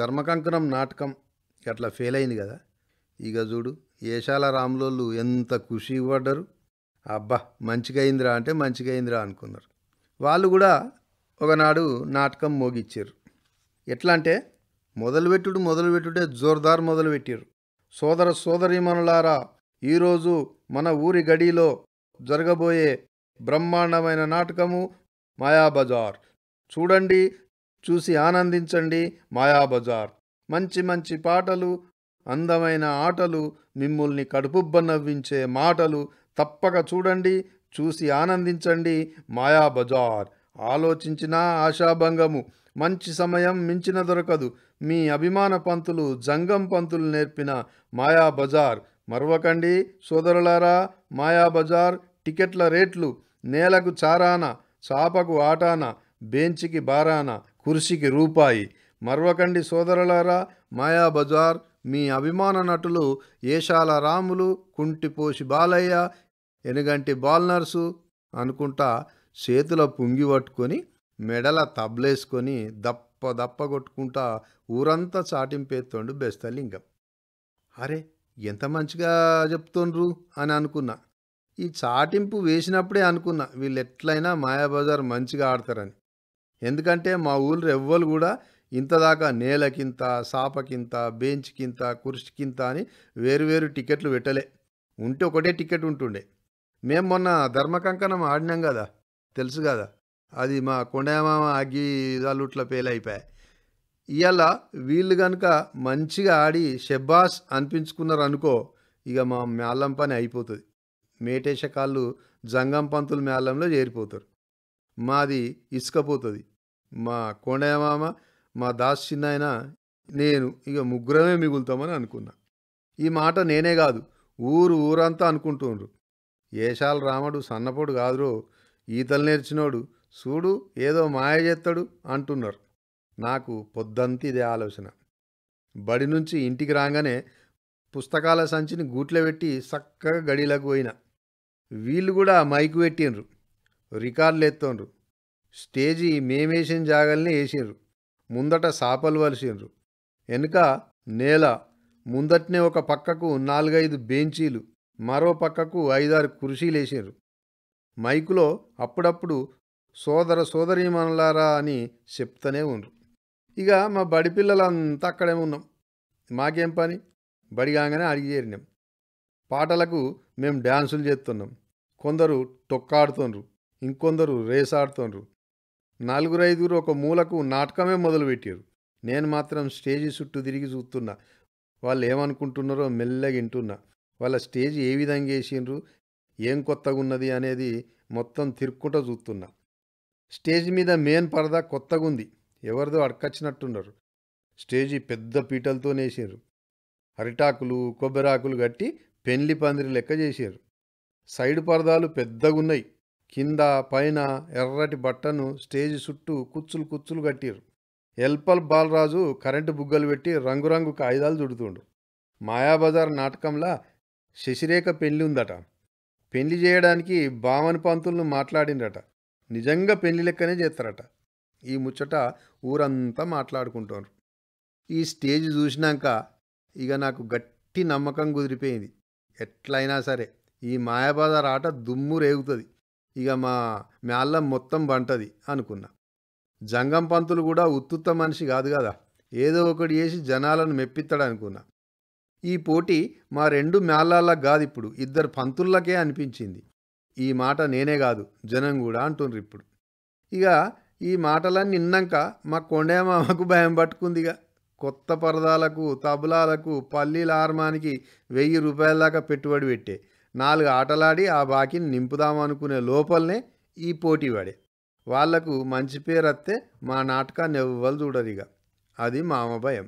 ధర్మకంకణం నాటకం అట్లా ఫెయిల్ అయింది కదా ఇక చూడు ఏషాల రాములోళ్ళు ఎంత ఖుషి ఇవ్వడ్డరు అబ్బా మంచిగా అయిందిరా అంటే మంచిగా అయిందిరా అనుకున్నారు వాళ్ళు కూడా ఒకనాడు నాటకం మోగిచ్చారు ఎట్లా అంటే మొదలుపెట్టుడు మొదలుపెట్టుడే జోర్దార్ మొదలుపెట్టారు సోదర సోదరీమణులారా ఈరోజు మన ఊరి గడిలో జరగబోయే బ్రహ్మాండమైన నాటకము మాయాబజార్ చూడండి చూసి ఆనందించండి మాయాబజార్ మంచి మంచి పాటలు అందమైన ఆటలు మిమ్మల్ని కడుపుబ్బ నవ్వించే మాటలు తప్పక చూడండి చూసి ఆనందించండి మాయాబజార్ ఆలోచించినా ఆశాభంగము మంచి సమయం మించిన దొరకదు మీ అభిమాన పంతులు జంగం పంతులు నేర్పిన మాయాబజార్ మరవకండి సోదరులారా మాయాబజార్ టికెట్ల రేట్లు నేలకు చారాన చాపకు ఆటాన బెంచికి బారాన కుర్షికి రూపాయి మర్వకండి సోదరులారా మాయాబజార్ మీ అభిమాన నటులు ఏషాల రాములు కుంటిపోసి బాలయ్య ఎనుగంటి బాల్నర్సు అనుకుంటా చేతుల పుంగి పట్టుకొని మెడల తబ్లేసుకొని దప్ప దప్ప కొట్టుకుంటా ఊరంతా చాటింపేస్తుండు బెస్తలింగం అరే ఎంత మంచిగా చెప్తుండ్రు అని అనుకున్నా ఈ చాటింపు వేసినప్పుడే అనుకున్నా వీళ్ళు ఎట్లయినా మాయాబజార్ మంచిగా ఆడతారని ఎందుకంటే మా ఊళ్ళో ఎవ్వరు కూడా ఇంతదాకా నేలకింత సాపకింత బెంచ్కింత కుర్చీకింత అని వేరువేరు టికెట్లు పెట్టలే ఉంటే ఒకటే టికెట్ ఉంటుండే మేము మొన్న ధర్మకంకణం ఆడినాం కదా తెలుసు కదా అది మా కొండమామ అగ్గి ఇట్లా పేలైపోయాయి ఇవాళ వీళ్ళు కనుక మంచిగా ఆడి షెబ్బాస్ అనిపించుకున్నారు అనుకో ఇక మా మేళం పని అయిపోతుంది మేటేషకాళ్ళు జంగం పంతుల మేళంలో చేరిపోతారు మాది ఇసుకపోతుంది మా కోండయ్య మామ మా దాస్ చిన్నాయన నేను ఇక ముగ్గురమే మిగులుతామని అనుకున్నా ఈ మాట నేనే కాదు ఊరు ఊరంతా అనుకుంటుండ్రు ఏషాల రాముడు సన్నపోడు కాదురో ఈతలు నేర్చినోడు చూడు ఏదో మాయ చేస్తాడు అంటున్నారు నాకు పొద్దంతా ఇదే ఆలోచన బడి నుంచి ఇంటికి రాగానే పుస్తకాల సంచిని గూట్లో పెట్టి చక్కగా గడిలకు పోయిన వీళ్ళు కూడా మైకు పెట్టిండ్రు రికార్డులు ఎత్తుండ్రు స్టేజీ మేమేసిన జాగల్ని వేసిర్రు ముందట సాపలు వలిసిండ్రు వెనుక నేల ముందట్నే ఒక పక్కకు నాలుగైదు బెంచీలు మరో పక్కకు ఐదారు కుర్చీలేసిండ్రు మైకులో అప్పుడప్పుడు సోదర సోదరీమణులారా అని చెప్తూనే ఉండ్రు ఇక మా బడి పిల్లలంతా అక్కడే ఉన్నాం మాకేం పని బడి కాగానే అడిగి చేరినాం పాటలకు మేము డ్యాన్సులు చేస్తున్నాం కొందరు టొక్కాడుతుండ్రు ఇంకొందరు రేస్ ఆడుతుండ్రు నలుగురు ఐదుగురు ఒక మూలకు నాటకమే మొదలుపెట్టారు నేను మాత్రం స్టేజ్ చుట్టూ తిరిగి చూస్తున్నా వాళ్ళు ఏమనుకుంటున్నారో మెల్లగా వింటున్నా వాళ్ళ స్టేజ్ ఏ విధంగా వేసిండ్రు ఏం కొత్తగా ఉన్నది అనేది మొత్తం తిరుక్కుట చూస్తున్నా స్టేజ్ మీద మెయిన్ పరదా కొత్తగా ఉంది ఎవరిదో అడకచ్చినట్టున్నారు స్టేజి పెద్ద పీటలతో వేసారు అరిటాకులు కొబ్బరాకులు కట్టి పెండ్లి పందిరి లెక్క చేశారు సైడ్ పరదాలు పెద్దగున్నాయి కింద పైన ఎర్రటి బట్టను స్టేజ్ చుట్టూ కుచ్చులు కుచ్చులు కట్టిరు ఎల్పల్ బాలరాజు కరెంటు బుగ్గలు పెట్టి రంగురంగు కాగితాలు చుడుతుండు మాయాబజార్ నాటకంలా శశిరేఖ పెళ్లి ఉందట పెళ్లి చేయడానికి బామని పంతులను మాట్లాడిండట నిజంగా పెళ్లి లెక్కనే చేస్తారట ఈ ముచ్చట ఊరంతా మాట్లాడుకుంటారు ఈ స్టేజ్ చూసినాక ఇక నాకు గట్టి నమ్మకం కుదిరిపోయింది ఎట్లయినా సరే ఈ మాయాబజార్ ఆట దుమ్ము రేగుతుంది ఇక మా మేళ్ళం మొత్తం బంటది అనుకున్నా జంగం పంతులు కూడా ఉత్తుత్త మనిషి కాదు కదా ఏదో ఒకటి చేసి జనాలను మెప్పిస్తాడు అనుకున్నా ఈ పోటీ మా రెండు మేళాలకు కాదు ఇప్పుడు ఇద్దరు పంతుల్లకే అనిపించింది ఈ మాట నేనే కాదు జనం కూడా అంటుండ్రు ఇప్పుడు ఇక ఈ మాటలన్నీ నిన్నాక మా కొండేమామకు భయం పట్టుకుందిగా కొత్త పరదాలకు తబలాలకు పల్లీల ఆర్మానికి వెయ్యి రూపాయల దాకా పెట్టుబడి పెట్టే నాలుగు ఆటలాడి ఆ బాకీని నింపుదామనుకునే లోపలనే ఈ పోటీ పడే వాళ్లకు మంచి పేరు వస్తే మా నాటకాన్ని ఎవ్వలు చూడరిగా అది మా అమ్మ భయం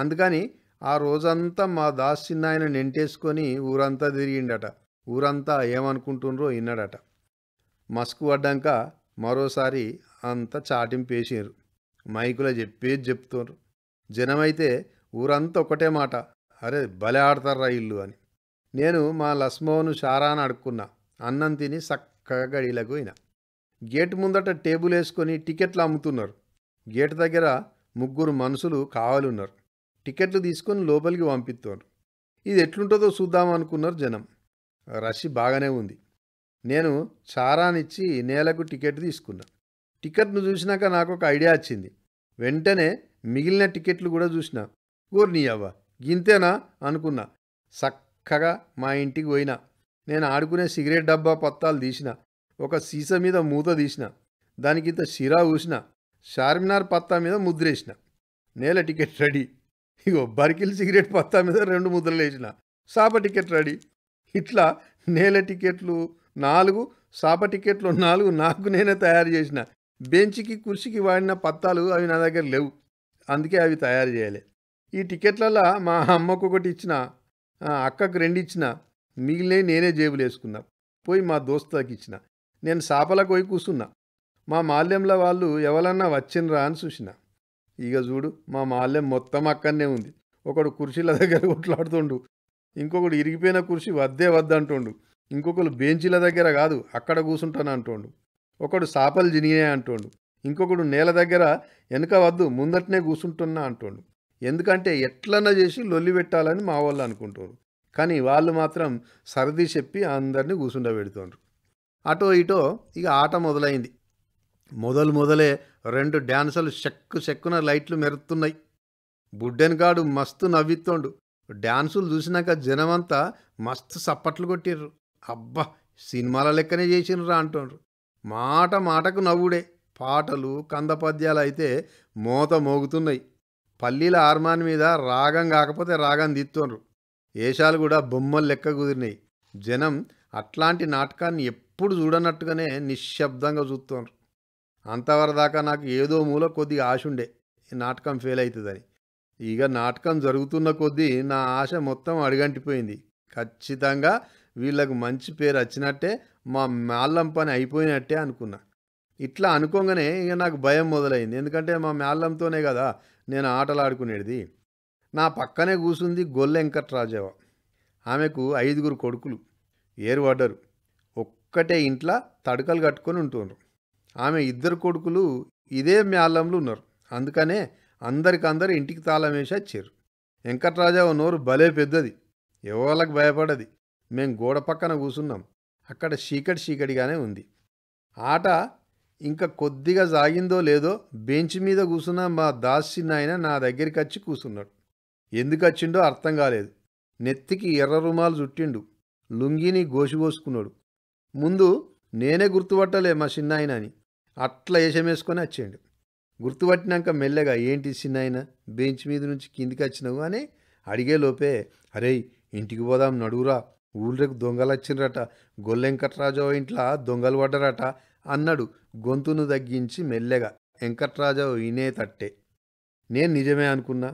అందుకని ఆ రోజంతా మా దాస్ చిన్నాయన నింటేసుకొని ఊరంతా తిరిగిండట ఊరంతా ఏమనుకుంటుండ్రో విన్నాడట మస్కు పడ్డాక మరోసారి అంత చాటింపేసినారు మైకులో చెప్పేది చెప్తున్నారు జనమైతే ఊరంతా ఒకటే మాట అరే భలే ఆడతారా ఇల్లు అని నేను మా లస్మోను షారాను అడుక్కున్నా అన్నం తిని చక్కగా గడిలకు పోయినా గేటు ముందట టేబుల్ వేసుకొని టికెట్లు అమ్ముతున్నారు గేటు దగ్గర ముగ్గురు మనుషులు కావాలున్నారు టికెట్లు తీసుకొని లోపలికి పంపిస్తున్నారు ఇది ఎట్లుంటుందో చూద్దాం అనుకున్నారు జనం రష్ బాగానే ఉంది నేను చారానిచ్చి నేలకు టికెట్ తీసుకున్నా టికెట్ను చూసినాక నాకు ఒక ఐడియా వచ్చింది వెంటనే మిగిలిన టికెట్లు కూడా చూసిన అవ్వ గింతేనా అనుకున్నా సక్క చక్కగా మా ఇంటికి పోయినా నేను ఆడుకునే సిగరెట్ డబ్బా పత్తాలు తీసిన ఒక సీస మీద మూత తీసిన దానికి ఇంత షిరా ఊసిన చార్మినార్ పత్తా మీద ముద్రేసిన నేల టికెట్ రెడీ ఇగో బర్కిల్ సిగరెట్ పత్తా మీద రెండు ముద్రలు వేసిన సాప టికెట్ రెడీ ఇట్లా నేల టికెట్లు నాలుగు సాప టికెట్లు నాలుగు నాకు నేనే తయారు చేసిన బెంచ్కి కుర్చీకి వాడిన పత్తాలు అవి నా దగ్గర లేవు అందుకే అవి తయారు చేయాలి ఈ టికెట్లలో మా అమ్మకు ఒకటి ఇచ్చిన అక్కకు రెండిచ్చిన మిగిలిన నేనే జేబులు వేసుకున్నా పోయి మా దోస్తులకు ఇచ్చిన నేను సాపలకు పోయి కూసున్నా మా మాల్యంలో వాళ్ళు ఎవరన్నా వచ్చినరా అని చూసిన ఇక చూడు మా మాల్యం మొత్తం అక్కడనే ఉంది ఒకడు కుర్చీల దగ్గర కొట్లాడుతుండు ఇంకొకడు ఇరిగిపోయిన కుర్చీ వద్దే వద్దంటుండు ఇంకొకరు బెంచీల దగ్గర కాదు అక్కడ కూర్చుంటాను అంటుండు ఒకడు సాపలు జినిగే అంటుండు ఇంకొకడు నేల దగ్గర వెనుక వద్దు ముందటనే కూసుంటున్నా అంటుండు ఎందుకంటే ఎట్లన్నా చేసి లొల్లి పెట్టాలని మా వాళ్ళు అనుకుంటారు కానీ వాళ్ళు మాత్రం సర్ది చెప్పి అందరినీ పెడుతుండ్రు అటో ఇటో ఇక ఆట మొదలైంది మొదలు మొదలే రెండు డ్యాన్సర్లు చెక్కు చెక్కున లైట్లు మెరుతున్నాయి బుడ్డెనగాడు మస్తు నవ్విత్తోండు డ్యాన్సులు చూసినాక జనమంతా మస్తు సప్పట్లు కొట్టిర్రు అబ్బా సినిమాల లెక్కనే చేసినరా అంటుండ్రు మాట మాటకు నవ్వుడే పాటలు కంద పద్యాలు అయితే మోత మోగుతున్నాయి పల్లీల ఆర్మాన్ మీద రాగం కాకపోతే రాగం తీస్తున్నారు ఏషాలు కూడా బొమ్మలు లెక్క కుదిరినాయి జనం అట్లాంటి నాటకాన్ని ఎప్పుడు చూడనట్టుగానే నిశ్శబ్దంగా చూస్తున్నారు అంతవరదాకా నాకు ఏదో మూల కొద్దిగా ఆశ ఉండే ఈ నాటకం ఫెయిల్ అవుతుందని ఇక నాటకం జరుగుతున్న కొద్దీ నా ఆశ మొత్తం అడిగంటిపోయింది ఖచ్చితంగా వీళ్ళకు మంచి పేరు వచ్చినట్టే మా మేళ్ళం పని అయిపోయినట్టే అనుకున్నా ఇట్లా అనుకోగానే ఇక నాకు భయం మొదలైంది ఎందుకంటే మా మేళ్ళంతోనే కదా నేను ఆటలాడుకునేది నా పక్కనే కూసుంది గొల్లెంకట్రాజవ ఆమెకు ఐదుగురు కొడుకులు ఏరుపడ్డరు ఒక్కటే ఇంట్లో తడకలు కట్టుకొని ఉంటున్నారు ఆమె ఇద్దరు కొడుకులు ఇదే మ్యాలంలో ఉన్నారు అందుకనే అందరికందరు ఇంటికి తాళం వేసి వచ్చారు వెంకట్రాజావు నోరు భలే పెద్దది ఎవరికి భయపడది మేం గోడ పక్కన కూసున్నాం అక్కడ చీకటి చీకటిగానే ఉంది ఆట ఇంకా కొద్దిగా సాగిందో లేదో బెంచ్ మీద కూర్చున్న మా దాసి నాయన నా దగ్గరికి వచ్చి కూర్చున్నాడు ఎందుకు వచ్చిండో అర్థం కాలేదు నెత్తికి ఎర్ర రుమాలు చుట్టిండు లుంగిని గోసిగోసుకున్నాడు ముందు నేనే గుర్తుపట్టలే మా చిన్నాయన అని అట్లా వేషమేసుకొని వచ్చాడు గుర్తుపట్టినాక మెల్లగా ఏంటి చిన్నాయన బెంచ్ మీద నుంచి కిందికి వచ్చినావు అని అడిగే లోపే అరే ఇంటికి పోదాం నడువురా ఊళ్ళకు దొంగలు వచ్చిండ్రట గొల్లెంకట్రాజు ఇంట్లో దొంగలు పడ్డరట అన్నడు గొంతును తగ్గించి మెల్లగా వెంకట్రాజావు తట్టే నేను నిజమే అనుకున్నా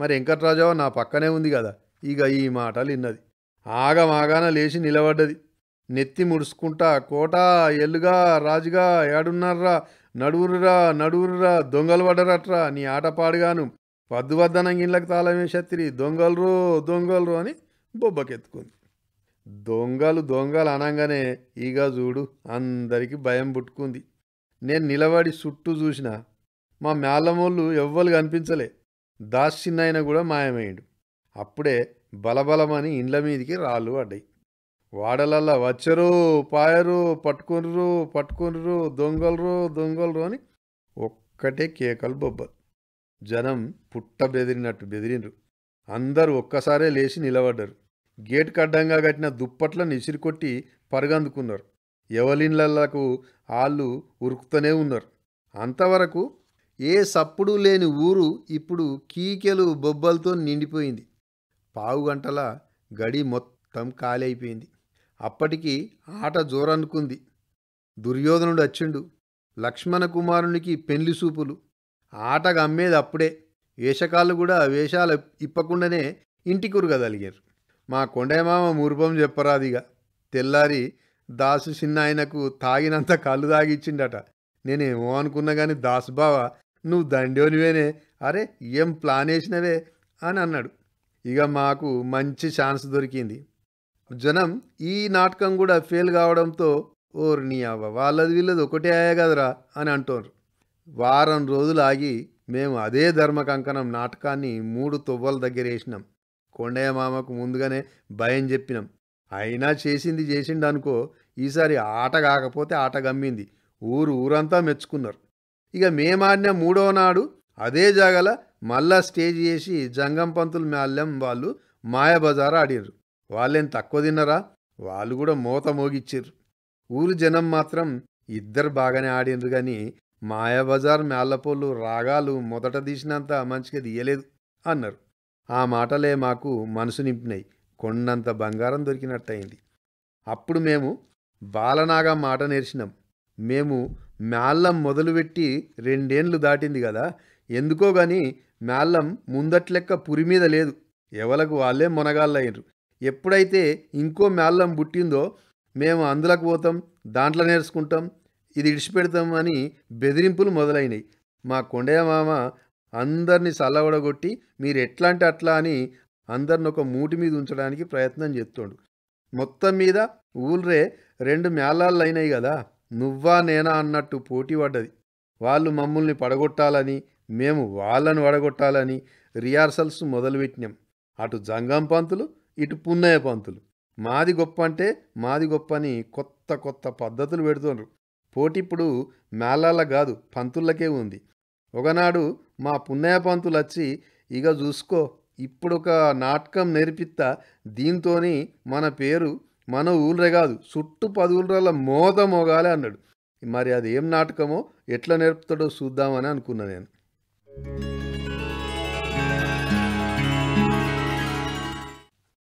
మరి వెంకట్రాజావు నా పక్కనే ఉంది కదా ఇక ఈ మాటలు విన్నది ఆగమాగాన లేచి నిలబడ్డది నెత్తి ముడుచుకుంటా కోట ఎల్లుగా రాజుగా ఏడున్నర్రా నడువురురా నడువురురా దొంగలు పడ్డరట్రా నీ ఆటపాడుగాను వద్దు వద్దనంగిళ్ళకి రో దొంగలు రో అని బొబ్బకెత్తుకుంది దొంగలు దొంగలు అనగానే ఈగ చూడు అందరికీ భయం పుట్టుకుంది నేను నిలబడి చుట్టూ చూసిన మా మేళ్ళమోళ్ళు ఎవ్వరు కనిపించలే దాస్చిన్నయన కూడా మాయమయ్యాడు అప్పుడే బలబలమని ఇండ్ల మీదికి రాళ్ళు పడ్డాయి వాడలల్లా వచ్చరు పాయరు పట్టుకునరు పట్టుకునరు దొంగలరు దొంగలరు అని ఒక్కటే కేకలు బొబ్బలు జనం పుట్ట బెదిరినట్టు బెదిరిండ్రు అందరూ ఒక్కసారే లేచి నిలబడ్డారు గేట్ కడ్డంగా కట్టిన దుప్పట్లను ఇసిరికొట్టి పరుగందుకున్నారు ఎవలిన్లకు వాళ్ళు ఉరుకుతూనే ఉన్నారు అంతవరకు ఏ సప్పుడు లేని ఊరు ఇప్పుడు కీకెలు బొబ్బలతో నిండిపోయింది పావు గంటల గడి మొత్తం ఖాళీ అయిపోయింది అప్పటికి ఆట జోరనుకుంది దుర్యోధనుడు వచ్చిండు లక్ష్మణ కుమారునికి పెండ్లి సూపులు ఆటగా అమ్మేది అప్పుడే వేషకాలు కూడా వేషాలు ఇప్పకుండానే ఇంటికురుగదలిగారు మా కొండేమామ మూర్పం చెప్పరాదిగా తెల్లారి దాసు చిన్న ఆయనకు తాగినంత కళ్ళు తాగిచ్చిండట నేనేమో అనుకున్నా కానీ దాసు బావ నువ్వు దండోనివేనే అరే ఏం ప్లాన్ వేసినవే అని అన్నాడు ఇక మాకు మంచి ఛాన్స్ దొరికింది జనం ఈ నాటకం కూడా ఫెయిల్ కావడంతో ఓర్ నీ అవ్వ వాళ్ళది వీళ్ళది ఒకటే అయ్యా కదరా అని అంటోరు వారం రోజులు ఆగి మేము అదే ధర్మ కంకణం నాటకాన్ని మూడు తువ్వల దగ్గర వేసినాం కొండయ్య మామకు ముందుగానే భయం చెప్పినాం అయినా చేసింది చేసిండు అనుకో ఈసారి ఆట కాకపోతే ఆట గమ్మింది ఊరు ఊరంతా మెచ్చుకున్నారు ఇక మేమాడిన మూడో నాడు అదే జాగల మళ్ళా స్టేజ్ చేసి జంగం పంతులు మాల్యం వాళ్ళు మాయబజార్ ఆడినరు వాళ్ళేం తక్కువ తిన్నరా వాళ్ళు కూడా మూత మోగిచ్చిర్రు ఊరు జనం మాత్రం ఇద్దరు బాగానే ఆడినరు కానీ మాయాబజార్ మేళ్లపోళ్ళు రాగాలు మొదట తీసినంత మంచిగా తీయలేదు అన్నారు ఆ మాటలే మాకు మనసు నింపినాయి కొండంత బంగారం దొరికినట్టయింది అప్పుడు మేము బాలనాగా మాట నేర్చినాం మేము మేళ్ళం మొదలుపెట్టి రెండేండ్లు దాటింది కదా ఎందుకో గాని మేళ్ళం ముందట్లెక్క పురి మీద లేదు ఎవలకు వాళ్ళే మునగాళ్ళయ్యారు ఎప్పుడైతే ఇంకో మేళ్ళం పుట్టిందో మేము అందులోకి పోతాం దాంట్లో నేర్చుకుంటాం ఇది ఇడిచిపెడతాం అని బెదిరింపులు మొదలైనవి మా కొండయ్య మామ అందరినీ సల్లవడగొట్టి మీరు ఎట్లా అంటే అట్లా అని అందరిని ఒక మూటి మీద ఉంచడానికి ప్రయత్నం చేస్తుండు మొత్తం మీద ఊళ్ళే రెండు మేళాళ్ళు అయినాయి కదా నువ్వా నేనా అన్నట్టు పోటీ పడ్డది వాళ్ళు మమ్మల్ని పడగొట్టాలని మేము వాళ్ళను వడగొట్టాలని రిహార్సల్స్ మొదలుపెట్టినాం అటు జంగం పంతులు ఇటు పున్నయ్య పంతులు మాది గొప్ప అంటే మాది గొప్ప అని కొత్త కొత్త పద్ధతులు పెడుతుండ్రు పోటీ ఇప్పుడు మేళాల కాదు పంతులకే ఉంది ఒకనాడు మా పున్నయ్య వచ్చి ఇక చూసుకో ఇప్పుడు ఒక నాటకం నేర్పిత్త దీంతో మన పేరు మన ఊళ్ళే కాదు చుట్టూ పదువుల మోత మోగాలి అన్నాడు మరి అది ఏం నాటకమో ఎట్లా నేర్పుతాడో చూద్దామని అనుకున్నా నేను